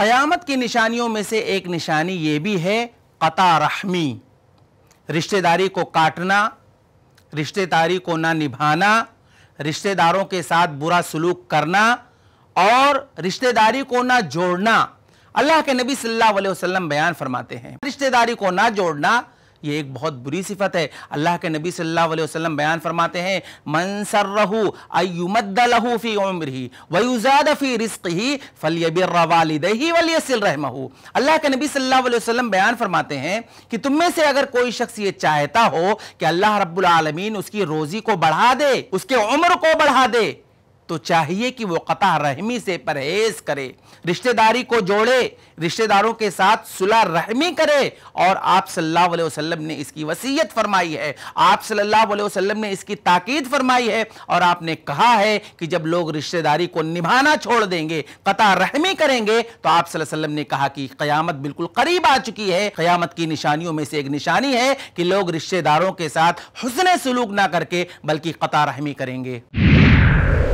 क़यामत की निशानियों में से एक निशानी ये भी है क़ता रहमी रिश्तेदारी को काटना रिश्तेदारी को ना निभाना रिश्तेदारों के साथ बुरा सलूक करना और रिश्तेदारी को ना जोड़ना अल्लाह के नबी सल्लल्लाहु अलैहि वसल्लम बयान फरमाते हैं रिश्तेदारी को ना जोड़ना ये एक बहुत बुरी सिफत है अल्लाह के नबी सल्लल्लाहु अलैहि वसल्लम बयान फरमाते हैं मन सर्रहू अयुमद्दलहू फ़ी उम्री वयुजाद फ़ी रिस्क ही फलियबिर वालिदही वलियसिल रहमहू अल्लाह के नबी सल्लल्लाहु अलैहि वसल्लम बयान फरमाते हैं कि तुम में से अगर कोई शख्स ये चाहता हो कि अल्लाह रब्बुल आलमीन उसकी रोज़ी को बढ़ा दे उसके उम्र को बढ़ा दे तो चाहिए कि वो कता रहमी से परहेज करे रिश्तेदारी को जोड़े रिश्तेदारों के साथ सुलह रहमी करे और आप सल्लल्लाहु अलैहि वसल्लम ने इसकी वसीयत फरमाई है आप सल्लल्लाहु अलैहि वसल्लम ने इसकी ताकीद फरमाई है और आपने कहा है कि जब लोग रिश्तेदारी को निभाना छोड़ देंगे कता रहमी करेंगे तो आप वसल्लम ने कहा कि क्यामत बिल्कुल करीब आ चुकी है क़्यामत की निशानियों में से एक निशानी है कि लोग रिश्तेदारों के साथ हुसन सलूक ना करके बल्कि कता रहमी करेंगे